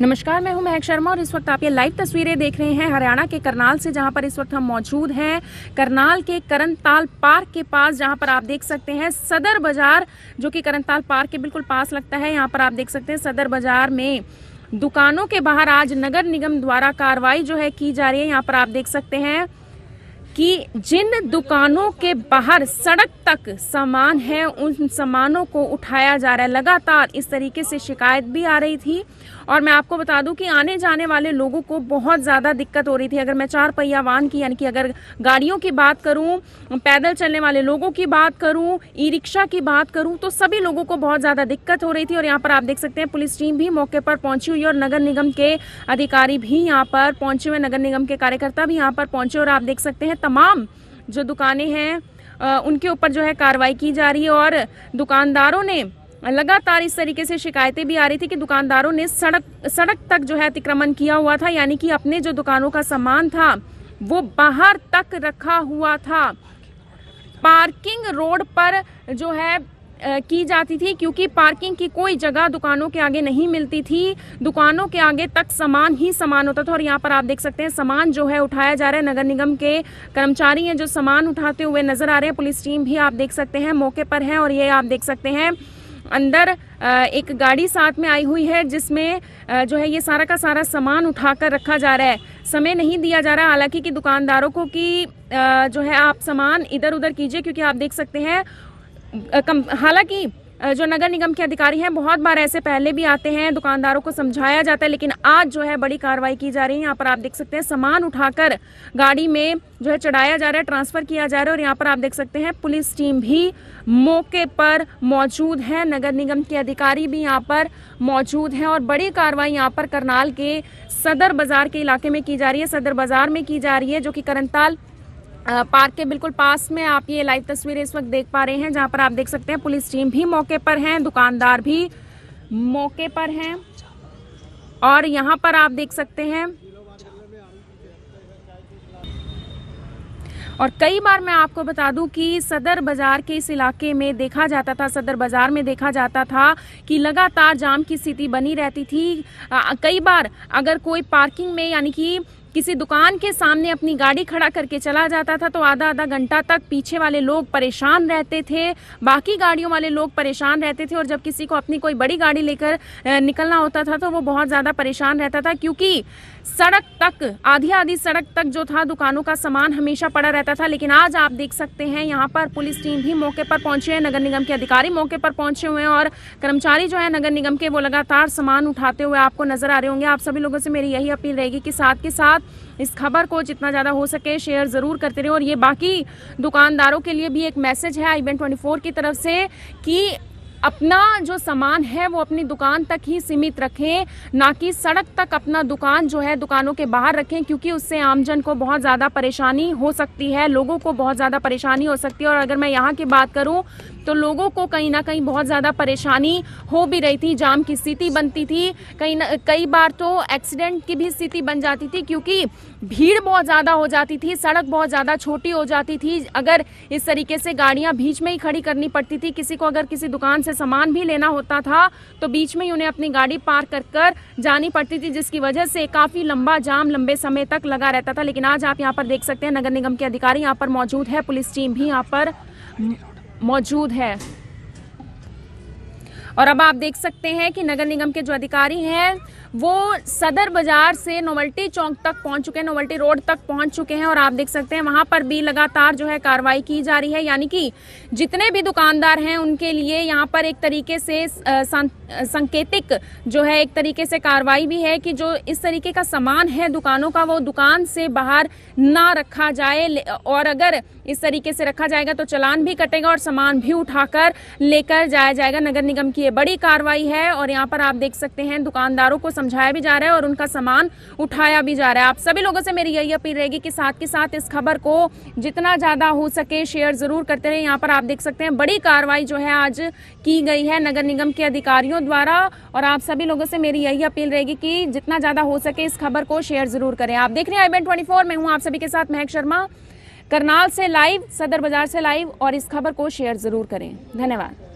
नमस्कार मैं हूं महक शर्मा और इस वक्त आप ये लाइव तस्वीरें देख रहे हैं हरियाणा के करनाल से जहां पर इस वक्त हम मौजूद हैं करनाल के करनताल पार्क के पास जहां पर आप देख सकते हैं सदर बाजार जो कि करनताल पार्क के बिल्कुल पास लगता है यहाँ पर आप देख सकते हैं सदर बाजार में दुकानों के बाहर आज नगर निगम द्वारा कार्रवाई जो है की जा रही है यहाँ पर आप देख सकते हैं कि जिन दुकानों के बाहर सड़क तक सामान है उन सामानों को उठाया जा रहा है लगातार इस तरीके से शिकायत भी आ रही थी और मैं आपको बता दूं कि आने जाने वाले लोगों को बहुत ज़्यादा दिक्कत हो रही थी अगर मैं चार पहिया वाहन की यानी कि अगर गाड़ियों की बात करूं पैदल चलने वाले लोगों की बात करूं ई रिक्शा की बात करूं तो सभी लोगों को बहुत ज़्यादा दिक्कत हो रही थी और यहाँ पर आप देख सकते हैं पुलिस टीम भी मौके पर पहुंची हुई और नगर निगम के अधिकारी भी यहाँ पर पहुंचे हुए नगर निगम के कार्यकर्ता भी यहाँ पर पहुंचे और आप देख सकते हैं तमाम जो दुकानें हैं उनके ऊपर जो है कार्रवाई की जा रही है और दुकानदारों ने लगातार इस तरीके से शिकायतें भी आ रही थी कि दुकानदारों ने सड़क सड़क तक जो है अतिक्रमण किया हुआ था यानी कि अपने जो दुकानों का सामान था वो बाहर तक रखा हुआ था पार्किंग रोड पर जो है की जाती थी क्योंकि पार्किंग की कोई जगह दुकानों के आगे नहीं मिलती थी दुकानों के आगे तक सामान ही सामान होता था और यहाँ पर आप देख सकते हैं सामान जो है उठाया जा रहा है नगर निगम के कर्मचारी हैं जो सामान उठाते हुए नजर आ रहे हैं पुलिस टीम भी आप देख सकते हैं मौके पर है और ये आप देख सकते हैं अंदर एक गाड़ी साथ में आई हुई है जिसमें जो है ये सारा का सारा सामान उठाकर रखा जा रहा है समय नहीं दिया जा रहा हालांकि कि दुकानदारों को कि जो है आप सामान इधर उधर कीजिए क्योंकि आप देख सकते हैं हालांकि जो नगर निगम के अधिकारी हैं बहुत बार ऐसे पहले भी आते हैं दुकानदारों को समझाया जाता है लेकिन आज जो है बड़ी कार्रवाई की जा रही है यहाँ पर आप देख सकते हैं सामान उठाकर गाड़ी में जो है चढ़ाया जा रहा है ट्रांसफ़र किया जा रहा है और यहाँ पर आप देख सकते हैं पुलिस टीम भी मौके पर मौजूद है नगर निगम के अधिकारी भी यहाँ पर मौजूद हैं और बड़ी कार्रवाई यहाँ पर करनाल के सदर बाज़ार के इलाके में की जा रही है सदर बाज़ार में की जा रही है जो कि करंताल पार्क के बिल्कुल पास में आप ये लाइव तस्वीरें इस वक्त देख पा रहे हैं जहां पर आप देख सकते हैं पुलिस टीम भी मौके पर हैं दुकानदार भी मौके पर हैं और यहां पर आप देख सकते हैं और कई बार मैं आपको बता दूं कि सदर बाज़ार के इस इलाके में देखा जाता था सदर बाज़ार में देखा जाता था कि लगातार जाम की स्थिति बनी रहती थी आ, कई बार अगर कोई पार्किंग में यानी कि किसी दुकान के सामने अपनी गाड़ी खड़ा करके चला जाता था तो आधा आधा घंटा तक पीछे वाले लोग परेशान रहते थे बाकी गाड़ियों वाले लोग परेशान रहते थे और जब किसी को अपनी कोई बड़ी गाड़ी लेकर निकलना होता था तो वो बहुत ज़्यादा परेशान रहता था क्योंकि सड़क तक आधी आधी सड़क तक जो था दुकानों का सामान हमेशा पड़ा रहता था लेकिन आज आप देख सकते हैं यहाँ पर पुलिस टीम भी मौके पर पहुंची है नगर निगम के अधिकारी मौके पर पहुंचे हुए हैं और कर्मचारी जो है नगर निगम के वो लगातार सामान उठाते हुए आपको नजर आ रहे होंगे आप सभी लोगों से मेरी यही अपील रहेगी कि साथ के साथ इस खबर को जितना ज़्यादा हो सके शेयर ज़रूर करते रहें और ये बाकी दुकानदारों के लिए भी एक मैसेज है आई ट्वेंटी की तरफ से कि अपना जो सामान है वो अपनी दुकान तक ही सीमित रखें ना कि सड़क तक अपना दुकान जो है दुकानों के बाहर रखें क्योंकि उससे आमजन को बहुत ज़्यादा परेशानी हो सकती है लोगों को बहुत ज़्यादा परेशानी हो सकती है और अगर मैं यहाँ की बात करूँ तो लोगों को कहीं ना कहीं बहुत ज़्यादा परेशानी हो भी रही थी जाम की स्थिति बनती थी कहीं ना कई बार तो एक्सीडेंट की भी स्थिति बन जाती थी क्योंकि भीड़ बहुत ज़्यादा हो जाती थी सड़क बहुत ज़्यादा छोटी हो जाती थी अगर इस तरीके से गाड़ियाँ बीच में ही खड़ी करनी पड़ती थी किसी को अगर किसी दुकान से सामान भी लेना होता था तो बीच में ही उन्हें अपनी गाड़ी पार्क कर कर जानी पड़ती थी जिसकी वजह से काफ़ी लंबा जाम लंबे समय तक लगा रहता था लेकिन आज आप यहाँ पर देख सकते हैं नगर निगम के अधिकारी यहाँ पर मौजूद है पुलिस टीम भी यहाँ पर मौजूद है और अब आप देख सकते हैं कि नगर निगम के जो अधिकारी हैं वो सदर बाजार से नोवल्टी चौक तक पहुंच चुके हैं नोवल्टी रोड तक पहुंच चुके हैं और आप देख सकते हैं वहां पर भी लगातार जो है कार्रवाई की जा रही है यानी कि जितने भी दुकानदार हैं उनके लिए यहाँ पर एक तरीके से संकेतिक जो है एक तरीके से कार्रवाई भी है कि जो इस तरीके का सामान है दुकानों का वो दुकान से बाहर ना रखा जाए और अगर इस तरीके से रखा जाएगा तो चलान भी कटेगा और सामान भी उठाकर लेकर जाया जाएगा नगर निगम की ये बड़ी कार्रवाई है और यहाँ पर आप देख सकते हैं दुकानदारों को समझाया भी जा रहा है और उनका सामान उठाया भी जा रहा है आप सभी लोगों से मेरी यही अपील रहेगी कि साथ के साथ इस खबर को जितना ज़्यादा हो सके शेयर ज़रूर करते रहे यहाँ पर आप देख सकते हैं बड़ी कार्रवाई जो है आज की गई है नगर निगम के अधिकारियों द्वारा और आप सभी लोगों से मेरी यही अपील रहेगी कि जितना ज़्यादा हो सके इस खबर को शेयर ज़रूर करें आप देख रहे हैं आई ट्वेंटी मैं हूँ आप सभी के साथ महक शर्मा करनाल से लाइव सदर बाजार से लाइव और इस खबर को शेयर ज़रूर करें धन्यवाद